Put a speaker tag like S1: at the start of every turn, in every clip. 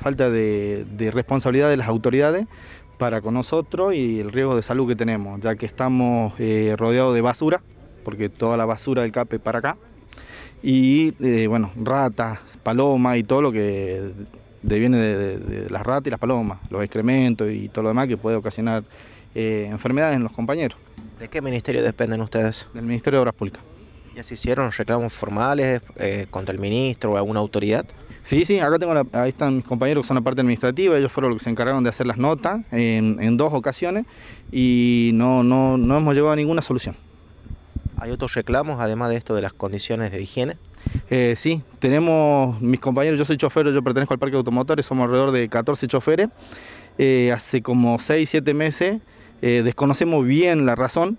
S1: falta de, responsabilidad de las autoridades para con nosotros y el riesgo de salud que tenemos, ya que estamos eh, rodeados de basura, porque toda la basura del CAPE para acá, y eh, bueno, ratas, palomas y todo lo que deviene de, de, de, las ratas y las palomas, los excrementos y todo lo demás que puede ocasionar eh, enfermedades en los compañeros. ¿De qué ministerio dependen ustedes? Del Ministerio de Obras Públicas. ¿Ya se hicieron reclamos formales contra el ministro o alguna autoridad? Sí, sí, acá tengo ahí están mis compañeros que son la parte administrativa, ellos fueron los que se encargaron de hacer las notas en, dos ocasiones y no, no, hemos llegado a ninguna solución. ¿Hay otros reclamos además de esto de las condiciones de higiene? Eh, sí, tenemos mis compañeros, yo soy chofer, yo pertenezco al parque de automotores, somos alrededor de 14 choferes. Eh, hace como 6, 7 meses eh, desconocemos bien la razón,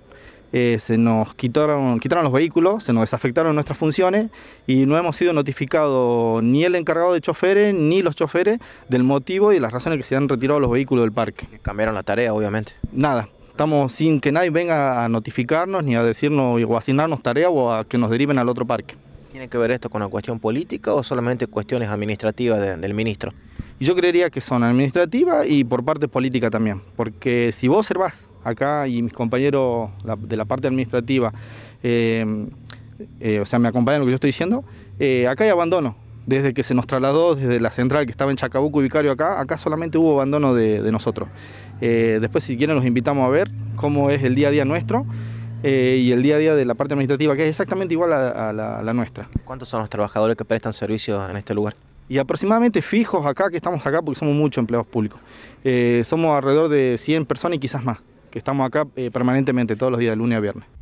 S1: eh, se nos quitaron, quitaron los vehículos, se nos desafectaron nuestras funciones y no hemos sido notificados ni el encargado de choferes ni los choferes del motivo y las razones que se han retirado los vehículos del parque. Cambiaron la tarea, obviamente. Nada, estamos sin que nadie venga a notificarnos ni a decirnos o asignarnos tarea o a que nos deriven al otro parque. ¿Tiene que ver esto con una cuestión política o solamente cuestiones administrativas del ministro? Yo creería que son administrativas y por parte política también, porque si vos observás acá y mis compañeros de la parte administrativa, eh, eh, o sea, me acompañan en lo que yo estoy diciendo, eh, acá hay abandono. Desde que se nos trasladó desde la central que estaba en Chacabuco y Vicario acá, acá solamente hubo abandono de, nosotros. después, si quieren, los invitamos a ver cómo es el día a día nuestro y el día a día de la parte administrativa, que es exactamente igual a, la, nuestra. ¿Cuántos son los trabajadores que prestan servicios en este lugar? y aproximadamente fijos acá, que estamos acá porque somos muchos empleados públicos. somos alrededor de 100 personas y quizás más que estamos acá eh, permanentemente todos los días, de lunes a viernes.